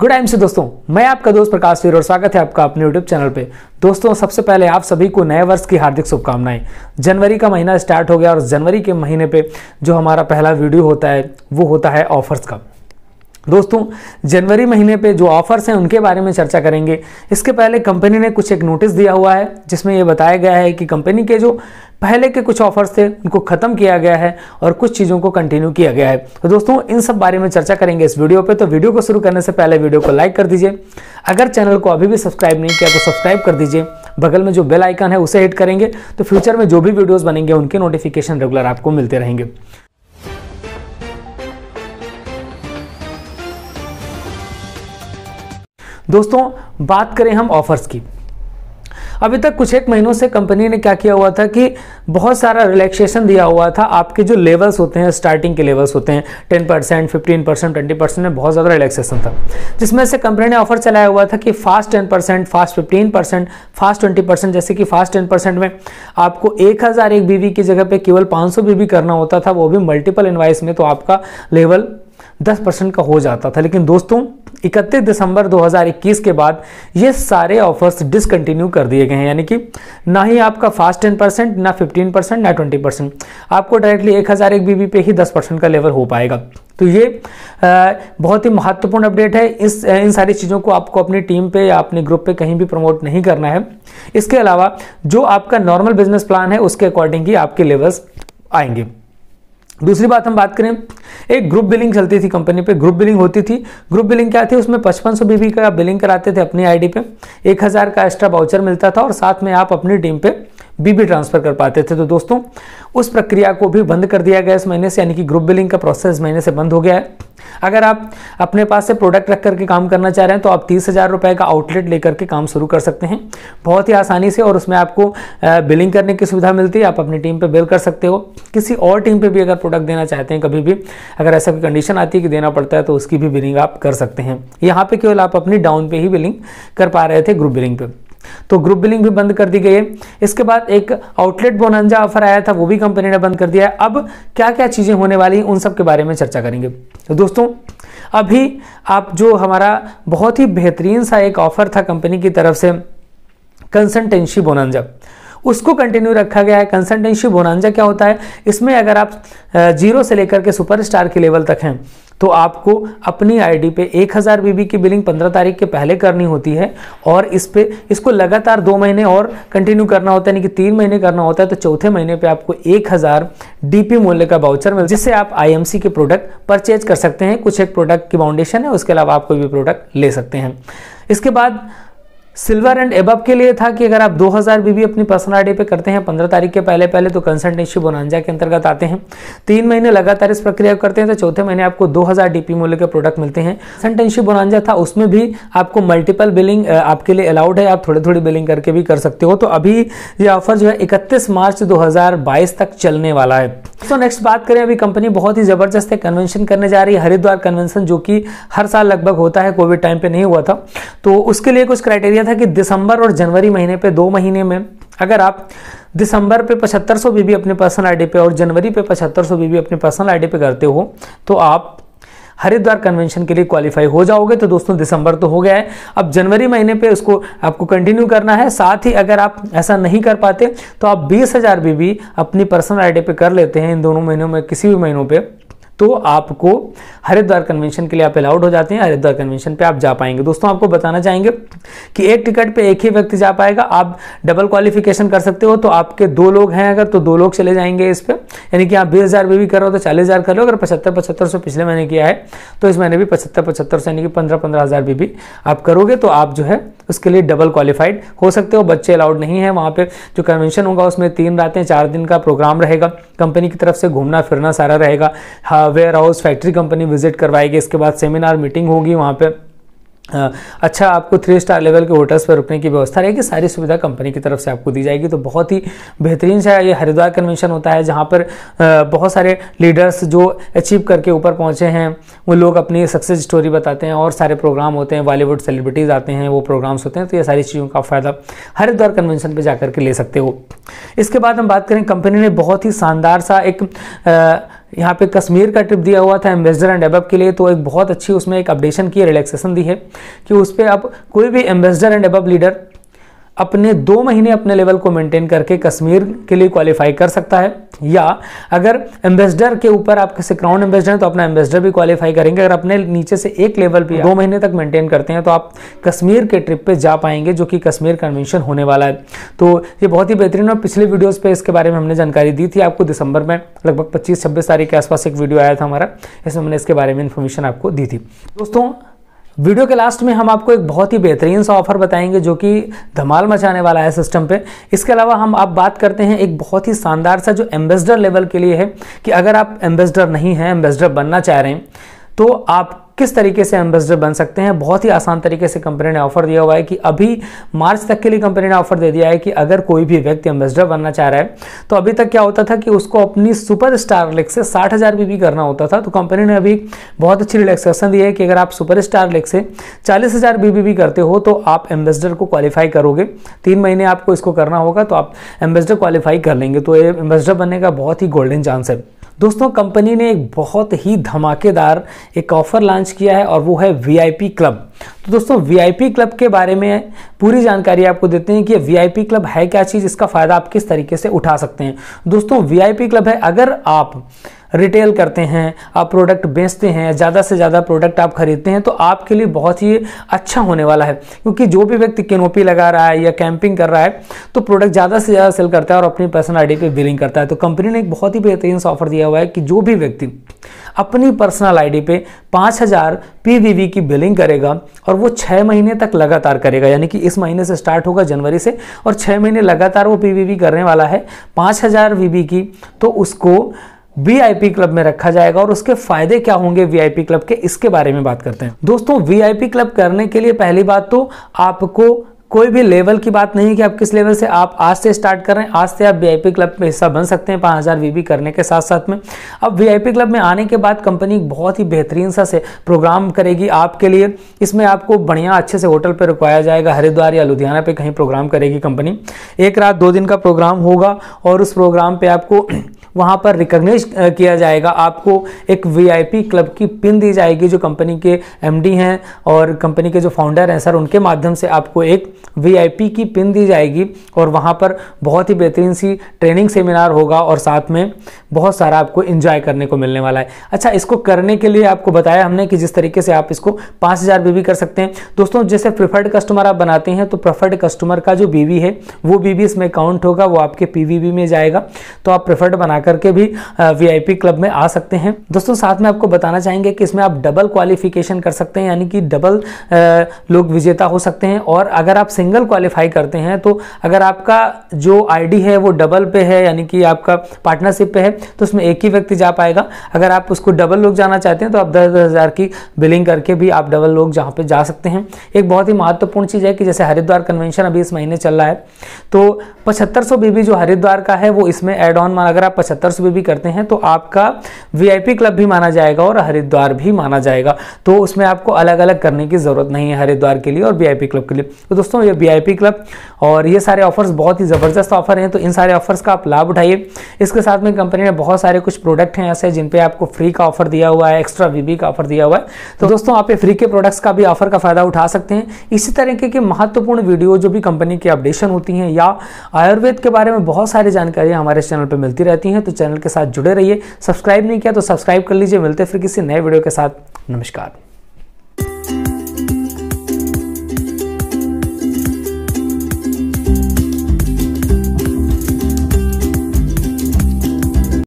good आइम से दोस्तों मैं आपका दोस्त प्रकाश वीर और स्वागत है आपका अपने यूट्यूब चैनल पे दोस्तों सबसे पहले आप सभी को नए वर्ष की हार्दिक शुभकामनाएं जनवरी का महीना स्टार्ट हो गया और जनवरी के महीने पे जो हमारा पहला वीडियो होता है वो होता है ऑफर्स का दोस्तों जनवरी महीने पे जो ऑफर्स हैं उनके बारे में चर्चा करेंगे इसके पहले कंपनी ने कुछ एक नोटिस दिया हुआ है जिसमें यह बताया गया है कि कंपनी के जो पहले के कुछ ऑफर्स थे उनको ख़त्म किया गया है और कुछ चीज़ों को कंटिन्यू किया गया है तो दोस्तों इन सब बारे में चर्चा करेंगे इस वीडियो पे तो वीडियो को शुरू करने से पहले वीडियो को लाइक कर दीजिए अगर चैनल को अभी भी सब्सक्राइब नहीं किया तो सब्सक्राइब कर दीजिए बगल में जो बेल आइकन है उसे हिट करेंगे तो फ्यूचर में जो भी वीडियोज़ बनेंगे उनके नोटिफिकेशन रेगुलर आपको मिलते रहेंगे दोस्तों बात करें हम ऑफर्स की अभी तक कुछ एक महीनों से कंपनी ने क्या किया हुआ था कि बहुत सारा रिलैक्सेशन दिया हुआ था आपके जो लेवल्स होते हैं स्टार्टिंग के लेवल्स होते हैं ten percent fifteen percent twenty percent में बहुत ज़्यादा रिलैक्सेशन था जिसमें से कंपनी ने ऑफर चलाया हुआ था कि fast ten percent fast fifteen percent fast twenty percent जैसे कि फास्ट टेन परसेंट में आपको एक हज़ार एक बीवी की जगह पर केवल पाँच सौ बीवी करना होता था वो भी मल्टीपल इन्वाइस में तो आपका लेवल दस परसेंट का हो जाता था लेकिन दोस्तों 31 दिसंबर 2021 के बाद ये सारे ऑफर्स डिसकंटिन्यू कर दिए गए हैं यानी कि ना ही आपका फास्ट टेन परसेंट ना फिफ्टीन परसेंट ना ट्वेंटी परसेंट आपको डायरेक्टली एक हज़ार एक बीबी पे ही दस परसेंट का लेवल हो पाएगा तो ये बहुत ही महत्वपूर्ण अपडेट है इस इन सारी चीज़ों को आपको अपनी टीम पे या अपने ग्रुप पे कहीं भी प्रमोट नहीं करना है इसके अलावा जो आपका नॉर्मल बिजनेस प्लान है उसके अकॉर्डिंग ही आपके लेवल्स आएंगे दूसरी बात हम बात करें एक ग्रुप बिलिंग चलती थी कंपनी पे ग्रुप बिलिंग होती थी ग्रुप बिलिंग क्या थी उसमें पचपन सौ बीबी का बिलिंग कराते थे अपनी आईडी पे एक हज़ार का एक्स्ट्रा बाउचर मिलता था और साथ में आप अपनी टीम पे बीबी ट्रांसफर कर पाते थे तो दोस्तों उस प्रक्रिया को भी बंद कर दिया गया इस महीने से यानी कि ग्रुप बिलिंग का प्रोसेस महीने से बंद हो गया है अगर आप अपने पास से प्रोडक्ट रख करके काम करना चाह रहे हैं तो आप तीस हज़ार रुपए का आउटलेट लेकर के काम शुरू कर सकते हैं बहुत ही आसानी से और उसमें आपको बिलिंग करने की सुविधा मिलती है आप अपनी टीम पर बिल कर सकते हो किसी और टीम पर भी अगर प्रोडक्ट देना चाहते हैं कभी भी अगर ऐसा कोई कंडीशन आती है कि देना पड़ता है तो उसकी भी बिलिंग आप कर सकते हैं यहाँ पे केवल आप अपनी डाउन पे ही बिलिंग कर पा रहे थे ग्रुप बिलिंग पे तो ग्रुप बिलिंग भी बंद कर दी गई है इसके बाद एक आउटलेट बोनंजा ऑफर आया था वो भी कंपनी ने बंद कर दिया है अब क्या क्या चीज़ें होने वाली हैं उन सब के बारे में चर्चा करेंगे तो दोस्तों अभी आप जो हमारा बहुत ही बेहतरीन सा एक ऑफर था कंपनी की तरफ से कंसल्टेंसी बोनंजा उसको कंटिन्यू रखा गया है कंसल्टेंसी बोनांजा क्या होता है इसमें अगर आप जीरो से लेकर के सुपरस्टार के लेवल तक हैं तो आपको अपनी आईडी पे 1000 हज़ार बीबी की बिलिंग 15 तारीख के पहले करनी होती है और इस पे इसको लगातार दो महीने और कंटिन्यू करना होता है यानी कि तीन महीने करना होता है तो चौथे महीने पे आपको 1000 हज़ार डीपी मूल्य का बाउचर मिल जिससे आप आईएमसी के प्रोडक्ट परचेज कर सकते हैं कुछ एक प्रोडक्ट की फाउंडेशन है उसके अलावा आप कोई भी प्रोडक्ट ले सकते हैं इसके बाद सिल्वर एंड एबब के लिए था कि अगर आप 2000 बीबी अपनी पर्सनल आईडी पे करते हैं 15 तारीख के पहले पहले तो कंसर्ट निश्चय बोनांजा के अंतर्गत आते हैं तीन महीने लगातार इस प्रक्रिया करते हैं तो चौथे महीने आपको 2000 डीपी मूल्य के प्रोडक्ट मिलते हैं कंसर्टेंसी बोनांजा था उसमें भी आपको मल्टीपल बिलिंग आपके लिए अलाउड है आप थोड़ी थोड़ी बिलिंग करके भी कर सकते हो तो अभी ये ऑफर जो है इकतीस मार्च दो तक चलने वाला है तो नेक्स्ट बात करें अभी कंपनी बहुत ही ज़बरदस्त है कन्वेंशन करने जा रही है हरिद्वार कन्वेंशन जो कि हर साल लगभग होता है कोविड टाइम पे नहीं हुआ था तो उसके लिए कुछ क्राइटेरिया दिया था कि दिसंबर और जनवरी महीने पे दो महीने में अगर आप दिसंबर पे पचहत्तर सौ बीबी अपने पर्सनल आई पे और जनवरी पे पचहत्तर सौ बीबी अपने पर्सनल आई पे करते हो तो आप हरिद्वार कन्वेंशन के लिए क्वालिफाई हो जाओगे तो दोस्तों दिसंबर तो हो गया है अब जनवरी महीने पे उसको आपको कंटिन्यू करना है साथ ही अगर आप ऐसा नहीं कर पाते तो आप बीस हज़ार बीबी अपनी पर्सनल आईडी पे कर लेते हैं इन दोनों महीनों में किसी भी महीनों पर तो आपको हरिद्वार कन्वेंशन के लिए आप अलाउड हो जाते हैं हरिद्वार कन्वेंशन पे आप जा पाएंगे दोस्तों आपको बताना चाहेंगे कि एक टिकट पे एक ही व्यक्ति जा पाएगा आप डबल क्वालिफिकेशन कर सकते हो तो आपके दो लोग हैं अगर तो दो लोग चले जाएंगे इस पर यानी कि आप बीस हज़ार भी, करो कर रहे हो तो चालीस हज़ार कर लो अगर पचहत्तर पचहत्तर सौ पिछले महीने किया है तो इस महीने भी पचहत्तर पचहत्तर सौ यानी कि पंद्रह पंद्रह हज़ार भी आप करोगे तो आप जो है उसके लिए डबल क्वालिफाइड हो सकते हो बच्चे अलाउड नहीं है वहाँ पर जो कन्वेंशन होगा उसमें तीन रातें चार दिन का प्रोग्राम रहेगा कंपनी की तरफ से घूमना फिरना सारा रहेगा warehouse factory company visit करवाएगी इसके बाद सेमिनार मीटिंग होगी वहाँ पर अच्छा आपको थ्री स्टार लेवल के होटल्स पर रुकने की व्यवस्था रहेगी सारी सुविधा कंपनी की तरफ से आपको दी जाएगी तो बहुत ही बेहतरीन सा ये हरिद्वार कन्वेंशन होता है जहाँ पर बहुत सारे लीडर्स जो अचीव करके ऊपर पहुँचे हैं वो लोग अपनी सक्सेस स्टोरी बताते हैं और सारे प्रोग्राम होते हैं बॉलीवुड सेलिब्रिटीज़ आते हैं वो प्रोग्राम्स होते हैं तो ये सारी चीज़ों का फ़ायदा हरिद्वार कन्वेंशन पर जा के ले सकते हो इसके बाद हम बात करें कंपनी ने बहुत ही शानदार सा एक यहाँ पे कश्मीर का ट्रिप दिया हुआ था एम्बेसडर एंड एबब के लिए तो एक बहुत अच्छी उसमें एक अपडेशन की रिलैक्सेशन दी है कि उस पर आप कोई भी एम्बेसडर एंड एबब लीडर अपने दो महीने अपने लेवल को मेंटेन करके कश्मीर के लिए क्वालिफाई कर सकता है या अगर एम्बेसडर के ऊपर आप किसी क्राउन एम्बेसडर हैं तो अपना एम्बेसडर भी क्वालिफाई करेंगे अगर अपने नीचे से एक लेवल पर दो महीने तक मेंटेन करते हैं तो आप कश्मीर के ट्रिप पर जा पाएंगे जो कि कश्मीर कन्वेंशन होने वाला है तो ये बहुत ही बेहतरीन और पिछले वीडियोज़ पर इसके बारे में हमने जानकारी दी थी आपको दिसंबर में लगभग पच्चीस छब्बीस तारीख के आसपास एक वीडियो आया था हमारा इसमें हमने इसके बारे में इन्फॉर्मेशन आपको दी थी दोस्तों वीडियो के लास्ट में हम आपको एक बहुत ही बेहतरीन सा ऑफर बताएंगे जो कि धमाल मचाने वाला है सिस्टम पे इसके अलावा हम आप बात करते हैं एक बहुत ही शानदार सा जो एम्बेसडर लेवल के लिए है कि अगर आप एम्बेसडर नहीं हैं एम्बेसडर बनना चाह रहे हैं तो आप किस तरीके से एम्बेसडर बन सकते हैं बहुत ही आसान तरीके से कंपनी ने ऑफर दिया हुआ है कि अभी मार्च तक के लिए कंपनी ने ऑफर दे दिया है कि अगर कोई भी व्यक्ति एम्बेसडर बनना चाह रहा है तो अभी तक क्या होता था कि उसको अपनी सुपर स्टार लिख से साठ हज़ार बीबी करना होता था तो कंपनी ने अभी बहुत अच्छी रिलैक्सेशन दी है कि अगर आप सुपर स्टार लिख से चालीस हज़ार बीबी करते हो तो आप एम्बेसडर को क्वालिफाई करोगे तीन महीने आपको इसको करना होगा तो आप एम्बेसडर क्वालिफाई कर लेंगे तो ये एम्बेसडर बनने का बहुत ही गोल्डन चांस है दोस्तों कंपनी ने एक बहुत ही धमाकेदार एक ऑफ़र लॉन्च किया है और वो है वीआईपी क्लब तो दोस्तों वीआईपी क्लब के बारे में पूरी जानकारी आपको देते हैं कि वीआईपी क्लब है क्या चीज़ इसका फ़ायदा आप किस तरीके से उठा सकते हैं दोस्तों वीआईपी क्लब है अगर आप रिटेल करते हैं आप प्रोडक्ट बेचते हैं ज़्यादा से ज़्यादा प्रोडक्ट आप खरीदते हैं तो आपके लिए बहुत ही अच्छा होने वाला है क्योंकि जो भी व्यक्ति केनोपी लगा रहा है या कैंपिंग कर रहा है तो प्रोडक्ट ज़्यादा से ज़्यादा सेल करता है और अपनी पर्सनल आईडी पे बिलिंग करता है तो कंपनी ने एक बहुत ही बेहतरीन ऑफर दिया हुआ है कि जो भी व्यक्ति अपनी पर्सनल आईडी पे पाँच हज़ार पी की बिलिंग करेगा और वो छः महीने तक लगातार करेगा यानी कि इस महीने से स्टार्ट होगा जनवरी से और छः महीने लगातार वो पी करने वाला है पाँच हज़ार की तो उसको वी क्लब में रखा जाएगा और उसके फायदे क्या होंगे वी क्लब के इसके बारे में बात करते हैं दोस्तों वी क्लब करने के लिए पहली बात तो आपको कोई भी लेवल की बात नहीं कि आप किस लेवल से आप आज से स्टार्ट कर रहे हैं आज से आप वीआईपी क्लब में हिस्सा बन सकते हैं पाँच हज़ार वी करने के साथ साथ में अब वीआईपी क्लब में आने के बाद कंपनी बहुत ही बेहतरीन सा से प्रोग्राम करेगी आपके लिए इसमें आपको बढ़िया अच्छे से होटल पर रुकवाया जाएगा हरिद्वार या लुधियाना पर कहीं प्रोग्राम करेगी कंपनी एक रात दो दिन का प्रोग्राम होगा और उस प्रोग्राम पर आपको वहाँ पर रिकॉग्नाइज किया जाएगा आपको एक वीआईपी क्लब की पिन दी जाएगी जो कंपनी के एमडी हैं और कंपनी के जो फाउंडर हैं सर उनके माध्यम से आपको एक वीआईपी की पिन दी जाएगी और वहाँ पर बहुत ही बेहतरीन सी ट्रेनिंग सेमिनार होगा और साथ में बहुत सारा आपको इंजॉय करने को मिलने वाला है अच्छा इसको करने के लिए आपको बताया हमने कि जिस तरीके से आप इसको पाँच हज़ार बीवी कर सकते हैं दोस्तों जैसे प्रिफर्ड कस्टमर आप बनाते हैं तो प्रिफर्ड कस्टमर का जो बीवी है वो बीवी इसमें काउंट होगा वो आपके पी में जाएगा तो आप प्रिफर्ड बना करके भी वी क्लब में आ सकते हैं दोस्तों साथ में आपको बताना चाहेंगे कि इसमें आप डबल क्वालिफिकेशन कर सकते हैं यानी कि डबल लोग विजेता हो सकते हैं और अगर आप सिंगल क्वालिफाई करते हैं तो अगर आपका जो आईडी है वो डबल पे है यानी कि आपका पार्टनरशिप पे है तो उसमें एक ही व्यक्ति जा पाएगा अगर आप उसको डबल लोग जाना चाहते हैं तो आप दस दस हज़ार की बिलिंग करके भी आप डबल लोग जहाँ पे जा सकते हैं एक बहुत ही महत्वपूर्ण चीज़ है कि जैसे हरिद्वार कन्वेंशन अभी इस महीने चल रहा है तो पचहत्तर सौ बीबी जो हरिद्वार का है वो इसमें एड ऑन माना अगर आप पचहत्तर सौ बीबी करते हैं तो आपका वीआईपी क्लब भी माना जाएगा और हरिद्वार भी माना जाएगा तो उसमें आपको अलग अलग करने की ज़रूरत नहीं है हरिद्वार के लिए और वीआईपी क्लब के लिए तो दोस्तों दोस्तों ये वी क्लब और ये सारे ऑफर्स बहुत ही ज़बरदस्त ऑफर हैं तो इन सारे ऑफर्स का आप लाभ उठाइए इसके साथ में कंपनी ने बहुत सारे कुछ प्रोडक्ट हैं ऐसे जिन पे आपको फ्री का ऑफर दिया हुआ है एक्स्ट्रा वीबी का ऑफर दिया हुआ है तो दोस्तों आप ये फ्री के प्रोडक्ट्स का भी ऑफर का फ़ायदा उठा सकते हैं इसी तरीके की महत्वपूर्ण वीडियो जो भी कंपनी की अपडेशन होती हैं या आयुर्वेद के बारे में बहुत सारी जानकारियाँ हमारे चैनल पर मिलती रहती हैं तो चैनल के साथ जुड़े रहिए सब्सक्राइब नहीं किया तो सब्सक्राइब कर लीजिए मिलते फिर किसी नए वीडियो के साथ नमस्कार